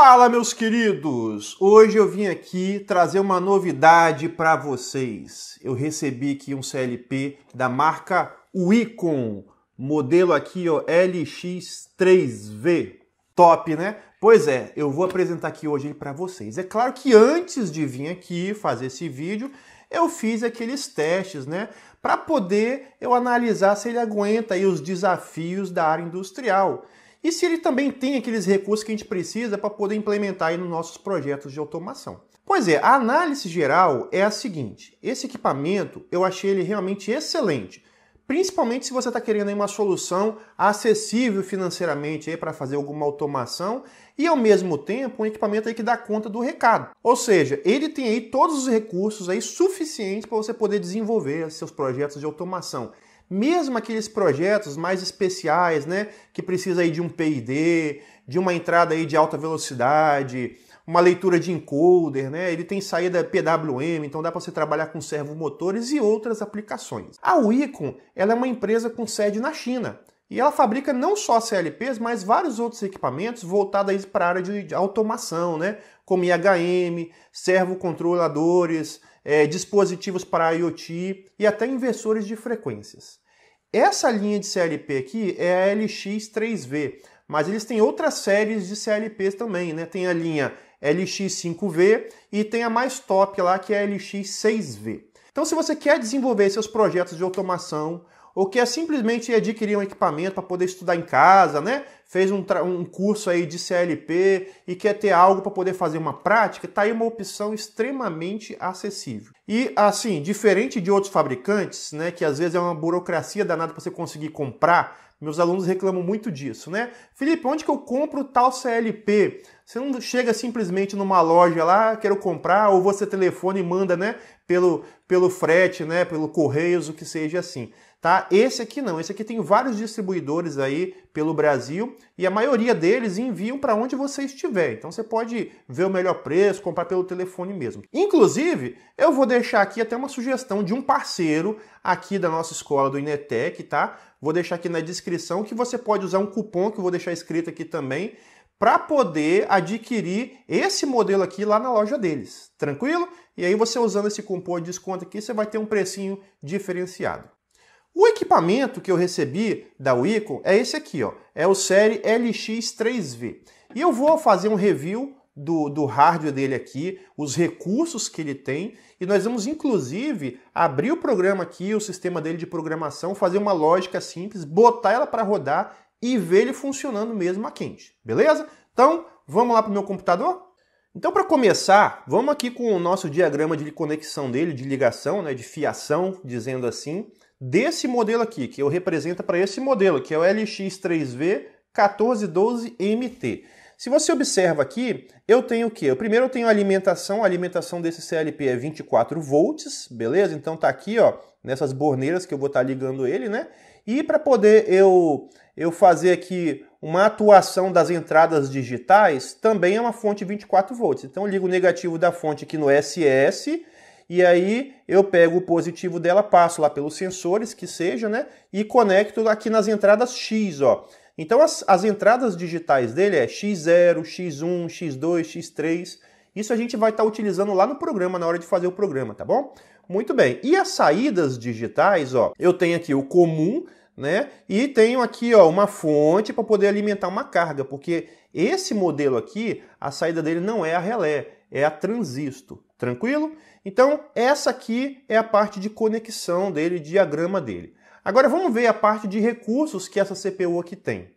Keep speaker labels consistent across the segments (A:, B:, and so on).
A: Fala, meus queridos! Hoje eu vim aqui trazer uma novidade para vocês. Eu recebi aqui um CLP da marca Wicon, modelo aqui ó, LX3V. Top, né? Pois é, eu vou apresentar aqui hoje para vocês. É claro que antes de vir aqui fazer esse vídeo, eu fiz aqueles testes, né, para poder eu analisar se ele aguenta aí os desafios da área industrial e se ele também tem aqueles recursos que a gente precisa para poder implementar aí nos nossos projetos de automação. Pois é, a análise geral é a seguinte: esse equipamento eu achei ele realmente excelente, principalmente se você está querendo uma solução acessível financeiramente para fazer alguma automação e ao mesmo tempo um equipamento aí que dá conta do recado. Ou seja, ele tem aí todos os recursos aí suficientes para você poder desenvolver seus projetos de automação mesmo aqueles projetos mais especiais, né, que precisa aí de um PID, de uma entrada aí de alta velocidade, uma leitura de encoder, né? Ele tem saída PWM, então dá para você trabalhar com servomotores e outras aplicações. A Wicom, ela é uma empresa com sede na China. E ela fabrica não só CLPs, mas vários outros equipamentos voltados para a área de automação, né? como IHM, servocontroladores, é, dispositivos para IoT e até inversores de frequências. Essa linha de CLP aqui é a LX3V, mas eles têm outras séries de CLPs também, né? Tem a linha LX5V e tem a mais top lá que é a LX6V. Então, se você quer desenvolver seus projetos de automação ou quer é simplesmente adquirir um equipamento para poder estudar em casa, né? Fez um, um curso aí de CLP e quer ter algo para poder fazer uma prática, está aí uma opção extremamente acessível. E assim, diferente de outros fabricantes, né, que às vezes é uma burocracia danada para você conseguir comprar, meus alunos reclamam muito disso, né? Felipe, onde que eu compro tal CLP? Você não chega simplesmente numa loja lá, ah, quero comprar, ou você telefona e manda, né, pelo, pelo frete, né, pelo correios, o que seja assim tá? Esse aqui não, esse aqui tem vários distribuidores aí pelo Brasil e a maioria deles enviam para onde você estiver. Então você pode ver o melhor preço, comprar pelo telefone mesmo. Inclusive, eu vou deixar aqui até uma sugestão de um parceiro aqui da nossa escola do Inetec, tá? Vou deixar aqui na descrição que você pode usar um cupom que eu vou deixar escrito aqui também para poder adquirir esse modelo aqui lá na loja deles. Tranquilo? E aí você usando esse cupom de desconto aqui, você vai ter um precinho diferenciado. O equipamento que eu recebi da Wicom é esse aqui, ó, é o série LX3V. E eu vou fazer um review do, do hardware dele aqui, os recursos que ele tem, e nós vamos inclusive abrir o programa aqui, o sistema dele de programação, fazer uma lógica simples, botar ela para rodar e ver ele funcionando mesmo a quente, beleza? Então, vamos lá para o meu computador? Então, para começar, vamos aqui com o nosso diagrama de conexão dele, de ligação, né, de fiação, dizendo assim desse modelo aqui, que eu represento para esse modelo, que é o LX3V 1412MT. Se você observa aqui, eu tenho o quê? Eu, primeiro eu tenho alimentação, a alimentação desse CLP é 24 volts, beleza? Então tá aqui, ó, nessas borneiras que eu vou estar tá ligando ele, né? E para poder eu, eu fazer aqui uma atuação das entradas digitais, também é uma fonte 24 volts. Então ligo o negativo da fonte aqui no SS e aí eu pego o positivo dela, passo lá pelos sensores, que seja, né? E conecto aqui nas entradas X, ó. Então as, as entradas digitais dele é X0, X1, X2, X3. Isso a gente vai estar tá utilizando lá no programa, na hora de fazer o programa, tá bom? Muito bem. E as saídas digitais, ó, eu tenho aqui o comum, né? E tenho aqui ó, uma fonte para poder alimentar uma carga, porque esse modelo aqui, a saída dele não é a relé é a transisto, tranquilo? Então, essa aqui é a parte de conexão dele, diagrama dele. Agora vamos ver a parte de recursos que essa CPU aqui tem.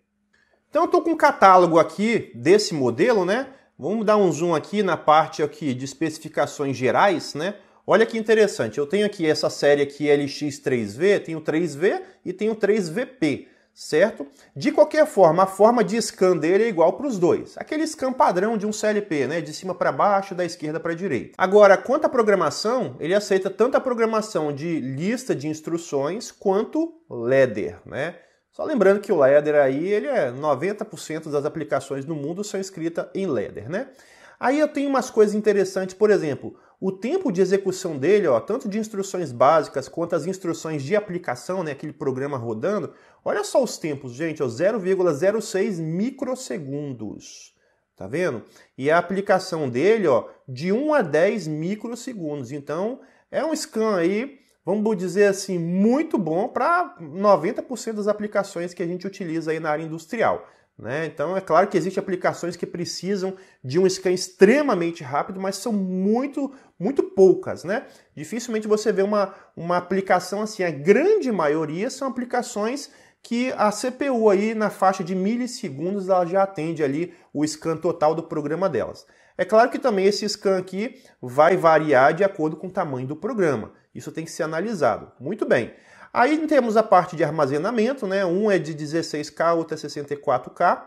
A: Então eu estou com um catálogo aqui desse modelo, né? Vamos dar um zoom aqui na parte aqui de especificações gerais, né? Olha que interessante, eu tenho aqui essa série aqui LX3V, tenho 3V e tenho 3VP certo? De qualquer forma, a forma de scan dele é igual para os dois. Aquele scan padrão de um CLP, né? De cima para baixo, da esquerda para a direita. Agora, quanto à programação, ele aceita tanto a programação de lista de instruções quanto ladder, né? Só lembrando que o ladder aí, ele é 90% das aplicações no mundo são escritas em ladder, né? Aí eu tenho umas coisas interessantes, por exemplo, o tempo de execução dele, ó, tanto de instruções básicas quanto as instruções de aplicação, né, aquele programa rodando, olha só os tempos, gente, 0,06 microsegundos. Tá vendo? E a aplicação dele, ó, de 1 a 10 microsegundos. Então, é um scan aí, vamos dizer assim, muito bom para 90% das aplicações que a gente utiliza aí na área industrial. Né? Então, é claro que existem aplicações que precisam de um scan extremamente rápido, mas são muito, muito poucas. Né? Dificilmente você vê uma, uma aplicação assim. A grande maioria são aplicações que a CPU aí na faixa de milissegundos ela já atende ali o scan total do programa delas. É claro que também esse scan aqui vai variar de acordo com o tamanho do programa. Isso tem que ser analisado. Muito bem. Aí temos a parte de armazenamento, né? Um é de 16K, outro é 64K.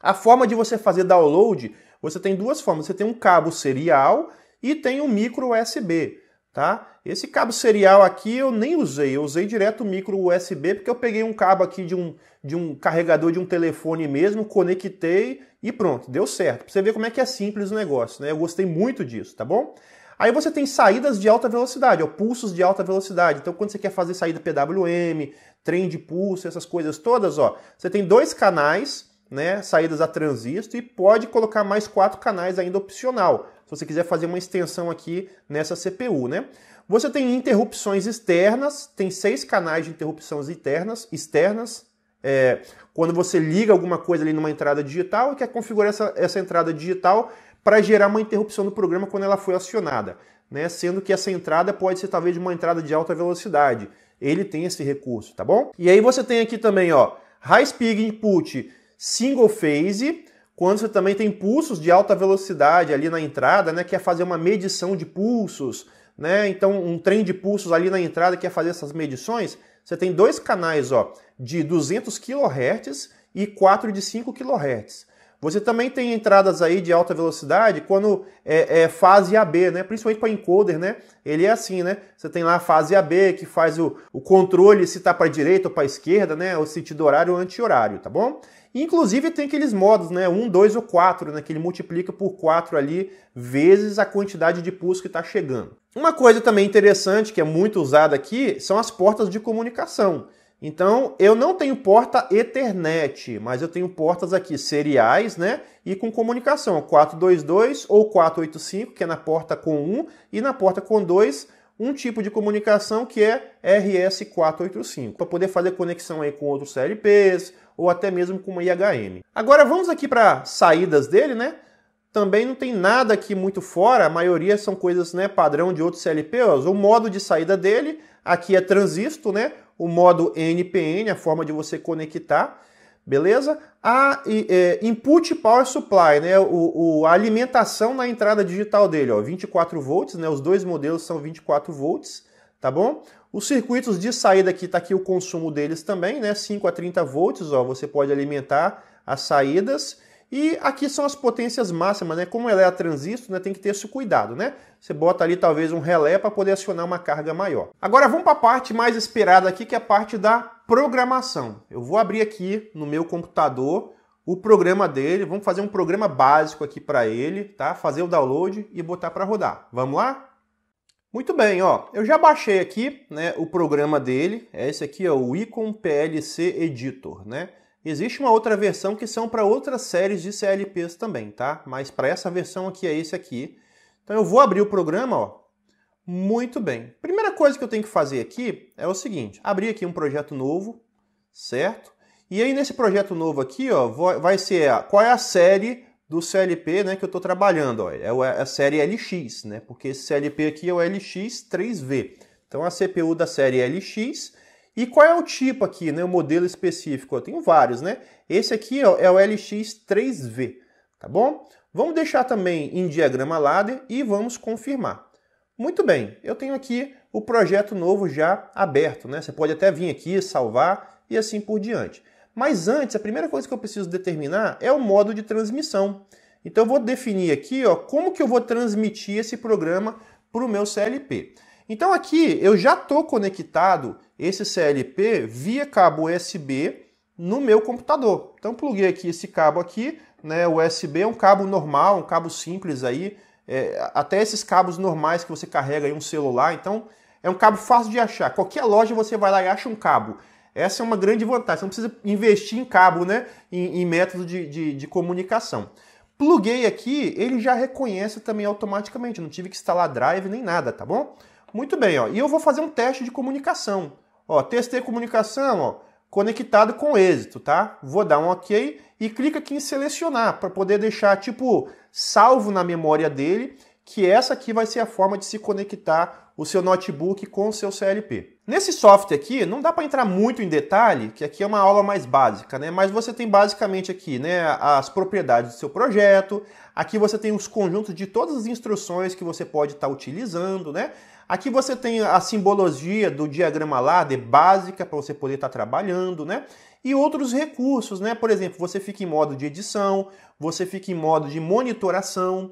A: A forma de você fazer download, você tem duas formas. Você tem um cabo serial e tem um micro USB, tá? Esse cabo serial aqui eu nem usei, eu usei direto o micro USB porque eu peguei um cabo aqui de um, de um carregador de um telefone mesmo, conectei e pronto, deu certo. Pra você ver como é que é simples o negócio, né? Eu gostei muito disso, tá bom? Aí você tem saídas de alta velocidade, ó, pulsos de alta velocidade. Então, quando você quer fazer saída PWM, trem de pulso, essas coisas todas, ó, você tem dois canais, né, saídas a transistor e pode colocar mais quatro canais ainda opcional, se você quiser fazer uma extensão aqui nessa CPU, né? Você tem interrupções externas, tem seis canais de interrupções internas, externas. É, quando você liga alguma coisa ali numa entrada digital e quer configurar essa, essa entrada digital, para gerar uma interrupção do programa quando ela foi acionada, né? sendo que essa entrada pode ser talvez uma entrada de alta velocidade. Ele tem esse recurso, tá bom? E aí você tem aqui também, ó, high speed input single phase, quando você também tem pulsos de alta velocidade ali na entrada, né, que é fazer uma medição de pulsos, né? Então, um trem de pulsos ali na entrada que é fazer essas medições, você tem dois canais, ó, de 200 kHz e quatro de 5 kHz. Você também tem entradas aí de alta velocidade quando é, é fase AB, né? Principalmente para encoder, né? Ele é assim, né? Você tem lá a fase AB que faz o, o controle se está para direita ou para esquerda, né? O sentido horário ou anti-horário, tá bom? Inclusive tem aqueles modos, né? 1, um, 2 ou 4, né? Que ele multiplica por 4 ali vezes a quantidade de pulso que está chegando. Uma coisa também interessante que é muito usada aqui são as portas de comunicação. Então, eu não tenho porta Ethernet, mas eu tenho portas aqui seriais, né? E com comunicação, 422 ou 485, que é na porta com 1, e na porta com 2, um tipo de comunicação que é RS485, para poder fazer conexão aí com outros CLPs ou até mesmo com uma IHM. Agora vamos aqui para saídas dele, né? Também não tem nada aqui muito fora, a maioria são coisas né, padrão de outros CLPs. O modo de saída dele, aqui é transisto, né? o modo NPN, a forma de você conectar, beleza? A é, input power supply, né? O, o, a alimentação na entrada digital dele, ó, 24 volts, né? Os dois modelos são 24 volts, tá bom? Os circuitos de saída aqui, tá aqui o consumo deles também, né? 5 a 30 volts, ó, você pode alimentar as saídas. E aqui são as potências máximas, né? Como ela é a transistor, né, tem que ter esse cuidado, né? Você bota ali talvez um relé para poder acionar uma carga maior. Agora vamos para a parte mais esperada aqui, que é a parte da programação. Eu vou abrir aqui no meu computador o programa dele, vamos fazer um programa básico aqui para ele, tá? Fazer o download e botar para rodar. Vamos lá? Muito bem, ó. Eu já baixei aqui, né, o programa dele. É esse aqui, ó, o Icon PLC Editor, né? Existe uma outra versão que são para outras séries de CLPs também, tá? Mas para essa versão aqui é esse aqui. Então eu vou abrir o programa, ó. Muito bem. Primeira coisa que eu tenho que fazer aqui é o seguinte, abrir aqui um projeto novo, certo? E aí nesse projeto novo aqui, ó, vai ser a, qual é a série do CLP, né, que eu estou trabalhando, ó. É, é a série LX, né? Porque esse CLP aqui é o LX3V. Então a CPU da série LX e qual é o tipo aqui, né, o modelo específico? Eu tenho vários, né? Esse aqui ó, é o é LX3V, tá bom? Vamos deixar também em diagrama ladder e vamos confirmar. Muito bem, eu tenho aqui o projeto novo já aberto, né? Você pode até vir aqui, salvar e assim por diante. Mas antes, a primeira coisa que eu preciso determinar é o modo de transmissão. Então eu vou definir aqui ó, como que eu vou transmitir esse programa para o meu CLP. Então aqui eu já estou conectado esse CLP via cabo USB no meu computador. Então pluguei aqui esse cabo aqui, né? USB é um cabo normal, um cabo simples aí, é, até esses cabos normais que você carrega em um celular. Então é um cabo fácil de achar. Qualquer loja você vai lá e acha um cabo. Essa é uma grande vantagem. Você não precisa investir em cabo, né? Em, em método de, de, de comunicação. Pluguei aqui, ele já reconhece também automaticamente. não tive que instalar drive nem nada, tá bom? Muito bem, ó. E eu vou fazer um teste de comunicação. Ó, testei comunicação, ó, conectado com êxito, tá? Vou dar um OK e clica aqui em selecionar para poder deixar tipo salvo na memória dele, que essa aqui vai ser a forma de se conectar o seu notebook com o seu CLP. Nesse software aqui, não dá para entrar muito em detalhe, que aqui é uma aula mais básica, né? Mas você tem basicamente aqui, né, as propriedades do seu projeto. Aqui você tem os conjuntos de todas as instruções que você pode estar tá utilizando, né? Aqui você tem a simbologia do diagrama Ladder básica para você poder estar tá trabalhando, né? E outros recursos, né? Por exemplo, você fica em modo de edição, você fica em modo de monitoração,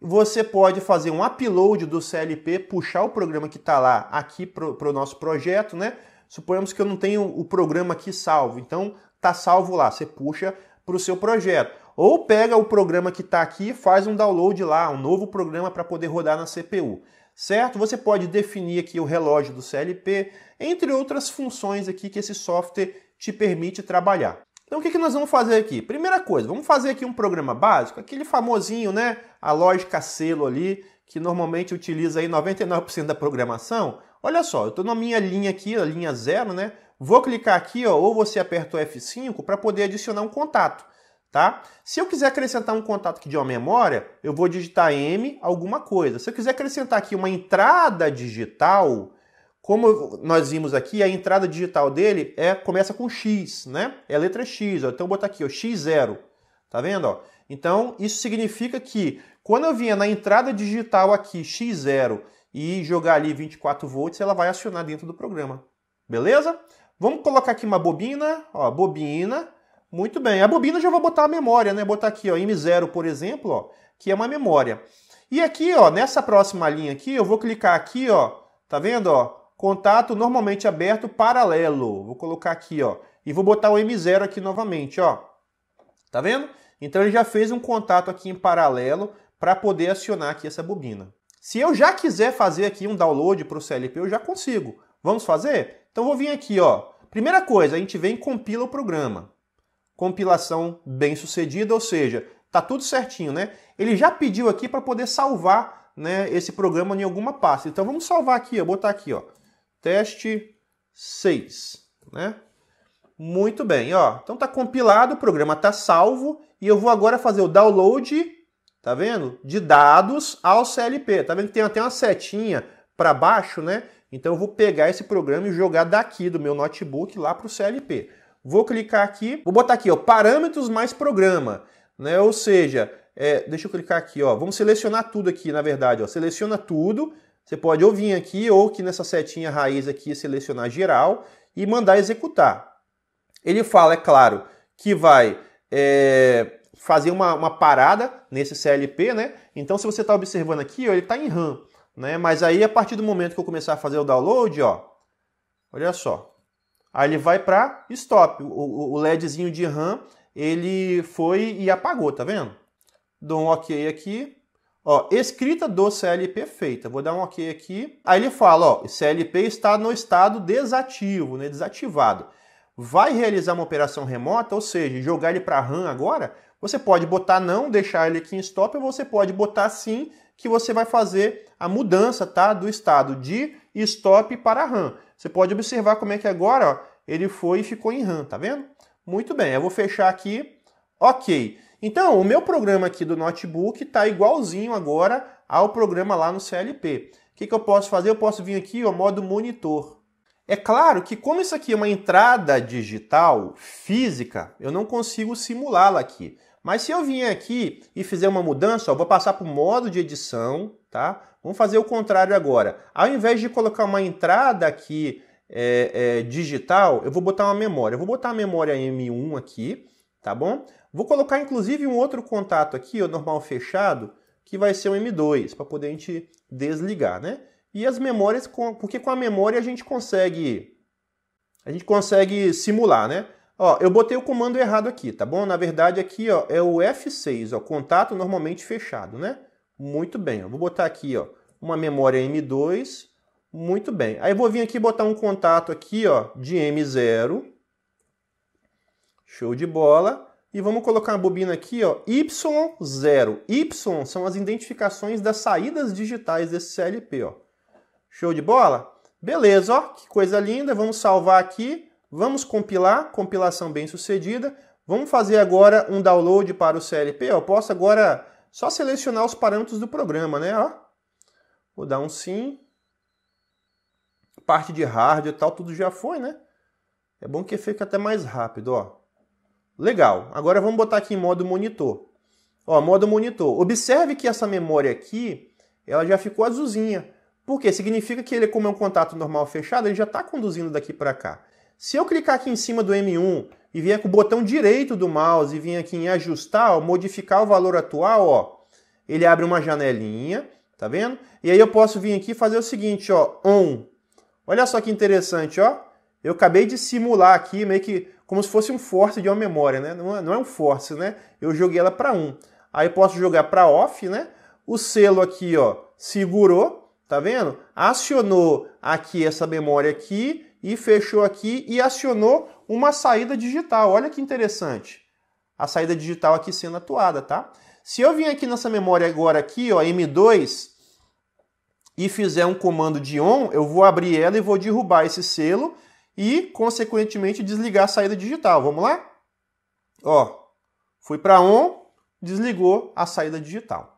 A: você pode fazer um upload do CLP, puxar o programa que está lá aqui para o pro nosso projeto, né? Suponhamos que eu não tenho o programa aqui salvo, então tá salvo lá, você puxa para o seu projeto. Ou pega o programa que está aqui, faz um download lá, um novo programa para poder rodar na CPU certo? Você pode definir aqui o relógio do CLP, entre outras funções aqui que esse software te permite trabalhar. Então o que, que nós vamos fazer aqui? Primeira coisa, vamos fazer aqui um programa básico, aquele famosinho, né? A lógica selo ali, que normalmente utiliza aí 99% da programação. Olha só, eu estou na minha linha aqui, a linha zero, né? Vou clicar aqui, ó, ou você aperta o F5 para poder adicionar um contato tá? Se eu quiser acrescentar um contato aqui de uma memória, eu vou digitar M alguma coisa. Se eu quiser acrescentar aqui uma entrada digital, como nós vimos aqui, a entrada digital dele é começa com X, né? É a letra X, ó. Então eu vou botar aqui, ó, X0. Tá vendo, ó? Então, isso significa que quando eu vinha na entrada digital aqui, X0, e jogar ali 24 volts, ela vai acionar dentro do programa. Beleza? Vamos colocar aqui uma bobina, ó, bobina, muito bem. A bobina já vou botar a memória, né? Botar aqui, ó, M0, por exemplo, ó, que é uma memória. E aqui, ó, nessa próxima linha aqui, eu vou clicar aqui, ó, tá vendo, ó? Contato normalmente aberto paralelo. Vou colocar aqui, ó, e vou botar o M0 aqui novamente, ó. Tá vendo? Então ele já fez um contato aqui em paralelo para poder acionar aqui essa bobina. Se eu já quiser fazer aqui um download para o CLP, eu já consigo. Vamos fazer? Então vou vir aqui, ó. Primeira coisa, a gente vem e compila o programa compilação bem sucedida, ou seja, tá tudo certinho, né? Ele já pediu aqui para poder salvar né, esse programa em alguma pasta. Então vamos salvar aqui, ó, botar aqui, ó, teste 6, né? Muito bem, ó. Então tá compilado, o programa tá salvo e eu vou agora fazer o download, tá vendo? De dados ao CLP. Tá vendo que tem até uma setinha para baixo, né? Então eu vou pegar esse programa e jogar daqui do meu notebook lá para o CLP. Vou clicar aqui, vou botar aqui, ó, parâmetros mais programa, né? Ou seja, é, deixa eu clicar aqui, ó, vamos selecionar tudo aqui, na verdade, ó, seleciona tudo. Você pode ou vir aqui ou que nessa setinha raiz aqui selecionar geral e mandar executar. Ele fala, é claro, que vai é, fazer uma, uma, parada nesse CLP, né? Então, se você está observando aqui, ó, ele está em RAM, né? Mas aí, a partir do momento que eu começar a fazer o download, ó, olha só, Aí ele vai para stop. O, o LEDzinho de RAM ele foi e apagou, tá vendo? Dou um OK aqui. Ó, escrita do CLP feita. Vou dar um OK aqui. Aí ele fala, ó, CLP está no estado desativo, né, desativado. Vai realizar uma operação remota, ou seja, jogar ele para RAM agora? Você pode botar não, deixar ele aqui em stop, ou você pode botar sim, que você vai fazer a mudança, tá, do estado de stop para RAM. Você pode observar como é que agora ó, ele foi e ficou em RAM, tá vendo? Muito bem, eu vou fechar aqui. Ok. Então, o meu programa aqui do notebook está igualzinho agora ao programa lá no CLP. O que, que eu posso fazer? Eu posso vir aqui, ó, modo monitor. É claro que como isso aqui é uma entrada digital, física, eu não consigo simulá-la aqui. Mas se eu vier aqui e fizer uma mudança, ó, vou passar para o modo de edição, tá? Vamos fazer o contrário agora. Ao invés de colocar uma entrada aqui é, é, digital, eu vou botar uma memória. Eu vou botar a memória M1 aqui, tá bom? Vou colocar inclusive um outro contato aqui, o normal fechado, que vai ser o M2, para poder a gente desligar, né? E as memórias, porque com a memória a gente consegue a gente consegue simular, né? Ó, eu botei o comando errado aqui, tá bom? Na verdade aqui, ó, é o F6, ó, contato normalmente fechado, né? Muito bem, ó, vou botar aqui, ó, uma memória M2, muito bem. Aí vou vir aqui botar um contato aqui, ó, de M0, show de bola. E vamos colocar uma bobina aqui, ó, Y0. Y são as identificações das saídas digitais desse CLP, ó. Show de bola? Beleza, ó, que coisa linda. Vamos salvar aqui. Vamos compilar, compilação bem sucedida. Vamos fazer agora um download para o CLP. Eu posso agora só selecionar os parâmetros do programa, né? Ó. Vou dar um sim. Parte de hardware e tal, tudo já foi, né? É bom que fica até mais rápido, ó. Legal. Agora vamos botar aqui em modo monitor. Ó, modo monitor. Observe que essa memória aqui, ela já ficou azulzinha. Por quê? Significa que ele, como é um contato normal fechado, ele já está conduzindo daqui para cá. Se eu clicar aqui em cima do M1 e vier com o botão direito do mouse e vir aqui em ajustar, ó, modificar o valor atual, ó, ele abre uma janelinha, tá vendo? E aí eu posso vir aqui fazer o seguinte, ó, on. Olha só que interessante, ó. Eu acabei de simular aqui meio que como se fosse um force de uma memória, né? Não é, é um force, né? Eu joguei ela para 1. Um. Aí eu posso jogar para off, né? O selo aqui, ó, segurou, tá vendo? Acionou aqui essa memória aqui e fechou aqui e acionou uma saída digital. Olha que interessante. A saída digital aqui sendo atuada, tá? Se eu vim aqui nessa memória agora aqui, ó, M2, e fizer um comando de on, eu vou abrir ela e vou derrubar esse selo e, consequentemente, desligar a saída digital. Vamos lá? Ó, fui para on, desligou a saída digital.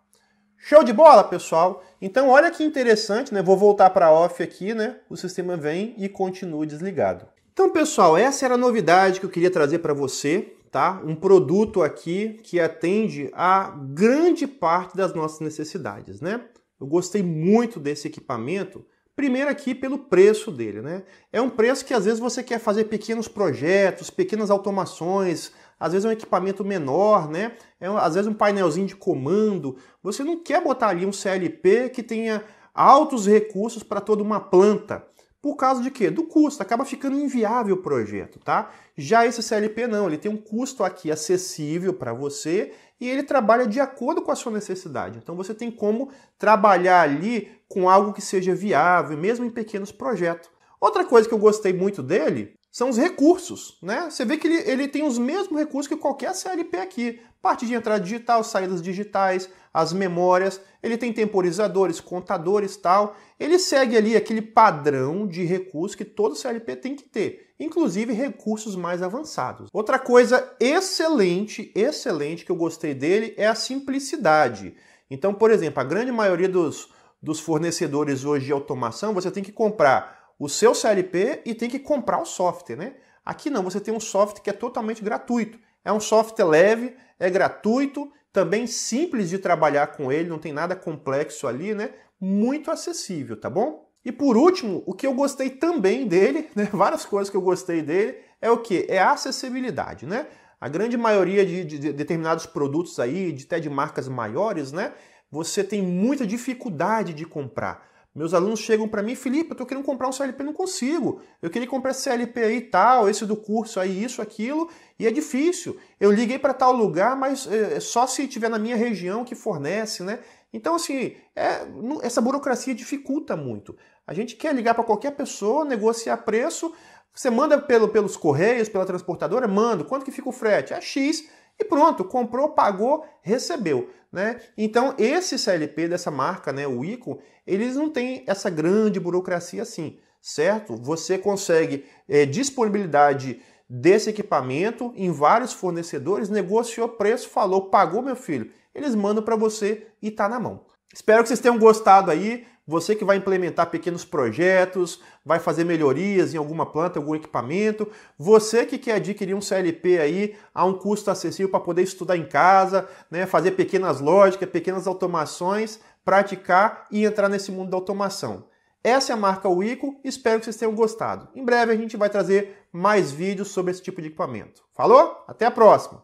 A: Show de bola, pessoal! Então, olha que interessante, né? Vou voltar para off aqui, né? O sistema vem e continua desligado. Então, pessoal, essa era a novidade que eu queria trazer para você, tá? Um produto aqui que atende a grande parte das nossas necessidades, né? Eu gostei muito desse equipamento. Primeiro aqui pelo preço dele, né? É um preço que às vezes você quer fazer pequenos projetos, pequenas automações, às vezes é um equipamento menor, né? É, às vezes um painelzinho de comando. Você não quer botar ali um CLP que tenha altos recursos para toda uma planta. Por causa de quê? Do custo. Acaba ficando inviável o projeto, tá? Já esse CLP não, ele tem um custo aqui acessível para você e ele trabalha de acordo com a sua necessidade. Então você tem como trabalhar ali com algo que seja viável, mesmo em pequenos projetos. Outra coisa que eu gostei muito dele são os recursos, né? Você vê que ele, ele tem os mesmos recursos que qualquer CLP aqui. Parte de entrada digital, saídas digitais, as memórias, ele tem temporizadores, contadores tal. Ele segue ali aquele padrão de recursos que todo CLP tem que ter, inclusive recursos mais avançados. Outra coisa excelente, excelente que eu gostei dele é a simplicidade. Então, por exemplo, a grande maioria dos, dos fornecedores hoje de automação, você tem que comprar o seu CLP e tem que comprar o software, né? Aqui não, você tem um software que é totalmente gratuito. É um software leve, é gratuito, também simples de trabalhar com ele, não tem nada complexo ali, né? Muito acessível, tá bom? E por último, o que eu gostei também dele, né? Várias coisas que eu gostei dele é o que? É a acessibilidade, né? A grande maioria de, de, de determinados produtos aí, de, até de marcas maiores, né? Você tem muita dificuldade de comprar. Meus alunos chegam para mim, Felipe, eu estou querendo comprar um CLP, não consigo. Eu queria comprar esse CLP aí tal, esse do curso aí, isso, aquilo, e é difícil. Eu liguei para tal lugar, mas eh, é, só se tiver na minha região que fornece, né? Então, assim, é, essa burocracia dificulta muito. A gente quer ligar para qualquer pessoa, negociar preço, você manda pelo, pelos correios, pela transportadora, manda. Quanto que fica o frete? É X e pronto, comprou, pagou, recebeu. Né? Então, esse CLP dessa marca, né, o ICO, eles não têm essa grande burocracia assim, certo? Você consegue é, disponibilidade desse equipamento em vários fornecedores, negociou preço, falou, pagou, meu filho. Eles mandam para você e tá na mão. Espero que vocês tenham gostado aí você que vai implementar pequenos projetos, vai fazer melhorias em alguma planta, algum equipamento. Você que quer adquirir um CLP aí a um custo acessível para poder estudar em casa, né, fazer pequenas lógicas, pequenas automações, praticar e entrar nesse mundo da automação. Essa é a marca Wico, espero que vocês tenham gostado. Em breve a gente vai trazer mais vídeos sobre esse tipo de equipamento. Falou? Até a próxima!